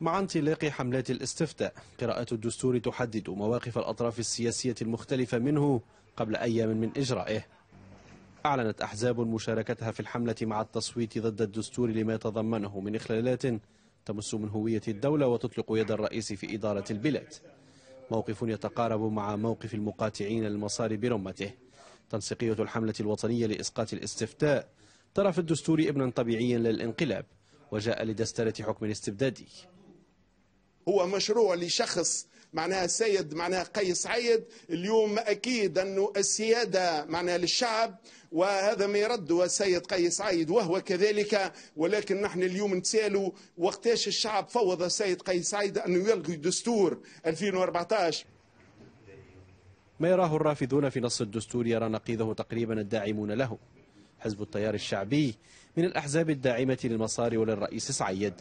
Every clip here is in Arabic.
مع انطلاق حملات الاستفتاء قراءة الدستور تحدد مواقف الأطراف السياسية المختلفة منه قبل أيام من إجرائه أعلنت أحزاب مشاركتها في الحملة مع التصويت ضد الدستور لما يتضمنه من إخلالات تمس من هوية الدولة وتطلق يد الرئيس في إدارة البلاد موقف يتقارب مع موقف المقاطعين المصار برمته تنسيقية الحملة الوطنية لإسقاط الاستفتاء ترى في الدستور ابنا طبيعيا للانقلاب وجاء لدسترة حكم استبدادي هو مشروع لشخص معناها سيد معناها قيس عيد اليوم أكيد أنه السيادة معناها للشعب وهذا ما يرد سيد قيس عيد وهو كذلك ولكن نحن اليوم نتسالوا وقتاش الشعب فوض السيد قيس عيد أنه يلغي دستور 2014 ما يراه الرافضون في نص الدستور يرى نقيضه تقريبا الداعمون له حزب التيار الشعبي من الأحزاب الداعمة للمصاري وللرئيس سعيد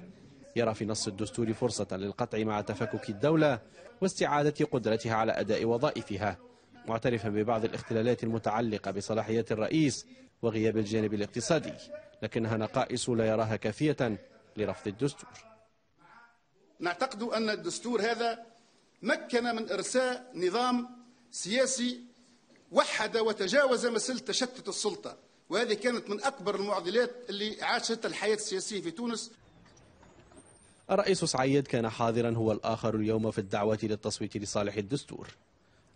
يرى في نص الدستور فرصة للقطع مع تفكك الدولة واستعادة قدرتها على أداء وظائفها معترفا ببعض الاختلالات المتعلقة بصلاحيات الرئيس وغياب الجانب الاقتصادي لكنها نقائص لا يراها كافية لرفض الدستور نعتقد أن الدستور هذا مكن من إرساء نظام سياسي وحد وتجاوز مسألة تشتت السلطة وهذه كانت من أكبر المعضلات اللي عاشتها الحياة السياسية في تونس الرئيس سعيد كان حاضرا هو الآخر اليوم في الدعوة للتصويت لصالح الدستور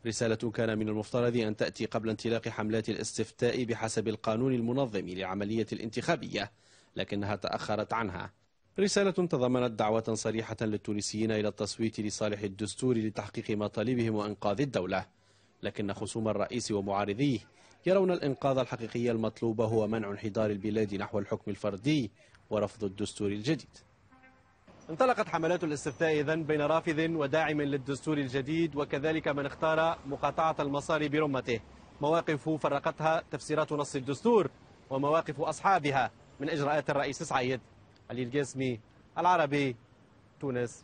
رسالة كان من المفترض أن تأتي قبل انطلاق حملات الاستفتاء بحسب القانون المنظم للعملية الانتخابية لكنها تأخرت عنها رسالة تضمنت دعوة صريحة للتونسيين إلى التصويت لصالح الدستور لتحقيق مطالبهم وإنقاذ الدولة لكن خصوم الرئيس ومعارضيه يرون الإنقاذ الحقيقي المطلوب هو منع انحدار البلاد نحو الحكم الفردي ورفض الدستور الجديد انطلقت حملات الاستفتاء اذا بين رافض وداعم للدستور الجديد وكذلك من اختار مقاطعة المصاري برمته مواقف فرقتها تفسيرات نص الدستور ومواقف أصحابها من إجراءات الرئيس سعيد علي الجسمي العربي تونس